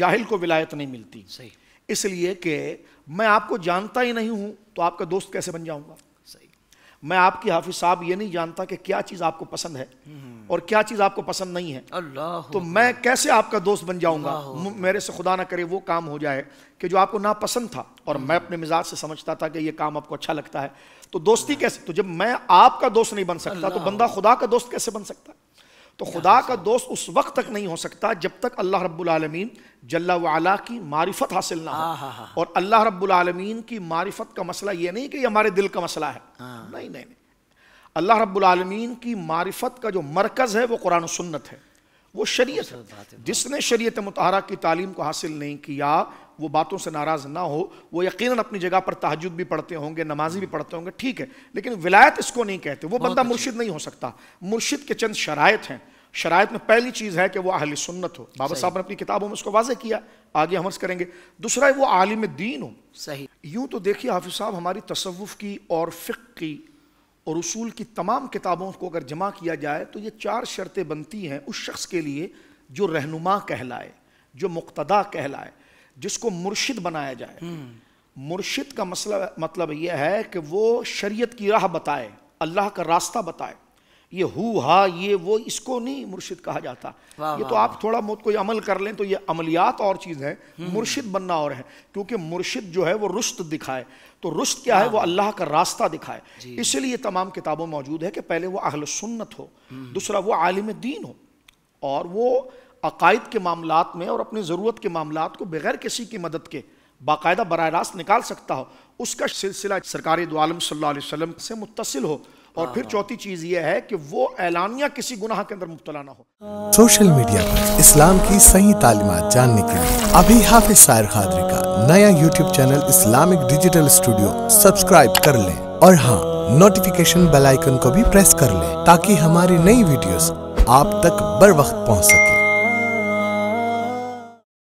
जाहिल को विलायत नहीं मिलती सही इसलिए कि मैं आपको जानता ही नहीं हूं तो आपका दोस्त कैसे बन जाऊंगा सही मैं आपकी हाफिज साहब ये नहीं जानता कि क्या चीज आपको पसंद है हम्म। और क्या चीज आपको पसंद नहीं है अल्लाह तो मैं कैसे आपका दोस्त बन जाऊंगा मेरे से खुदा ना करे वो काम हो जाए कि जो आपको नापसंद था और मैं अपने मिजाज से समझता था कि ये काम आपको अच्छा लगता है तो दोस्ती हाँ। कैसे तो जब मैं आपका दोस्त नहीं बन सकता तो बंदा खुदा का दोस्त कैसे बन सकता है तो खुदा का दोस्त उस वक्त तक नहीं हो सकता जब तक अल्लाह रब्बुलमीन जल्ला वाला की मारिफत हासिल ना हो और अल्लाह रब्बुलमीन की मारिफत का मसला ये नहीं कि हमारे दिल का मसला है हाँ। नहीं नहीं, नहीं। अल्लाह रब्बुलमीन की मारिफत का जो मरकज़ है वो कुरान सुन्नत है वो शरीयत जिसने शरीयत मतहरा की तालीम को हासिल नहीं किया वो बातों से नाराज़ ना हो वो यकीनन अपनी जगह पर तहजद भी पढ़ते होंगे नमाजी भी पढ़ते होंगे ठीक है लेकिन विलायत इसको नहीं कहते वो बंदा मुर्शिद नहीं हो सकता मुर्शिद के चंद शरायत हैं शरात में पहली चीज़ है कि वो अहल सुन्नत हो बाबा साहब ने अपनी किताबों में उसको वाजे किया आगे हम करेंगे दूसरा है वो आलिम दीन हो सही यूं तो देखिए हाफिज साहब हमारी तसवुफ़ की और फ़िक की और उसूल की तमाम किताबों को अगर जमा किया जाए तो ये चार शर्तें बनती हैं उस शख्स के लिए जो रहनुमा कहलाए जो मुक्तदा कहलाए जिसको मुर्शिद बनाया जाए हम्म। मुर्शिद का मसला मतलब यह है कि वो शरीयत की राह बताए अल्लाह का रास्ता बताए ये हु हा ये वो इसको नहीं मुर्शिद कहा जाता ये तो आप थोड़ा बहुत कोई अमल कर लें तो ये अमलियात और चीज़ है हम्म। मुर्शिद बनना और है क्योंकि मुर्शिद जो है वो रुश्त दिखाए तो रुश्त क्या है हाँ। वो अल्लाह का रास्ता दिखाए इसलिए तमाम किताबों मौजूद है कि पहले वो अहल सुन्नत हो हम्म। दूसरा वो आलिम दीन हो और वो अकायद के मामला में और अपनी ज़रूरत के मामला को बगैर किसी की मदद के बाकायदा बर रास्त निकाल सकता हो उसका सिलसिला सरकारी दो आलम सल्ला वसम से मुतसिल हो और फिर चौथी चीज यह है कि वो ऐलानिया किसी गुनाह के अंदर मुबतला ना हो सोशल मीडिया पर इस्लाम की सही तालीमत जानने के लिए अभी हाफिज सायर खादरी का नया YouTube channel Islamic Digital Studio subscribe कर लें और हाँ नोटिफिकेशन बेल आइकन को भी प्रेस कर लें ताकि हमारी नई वीडियोस आप तक बर वक्त पहुँच सके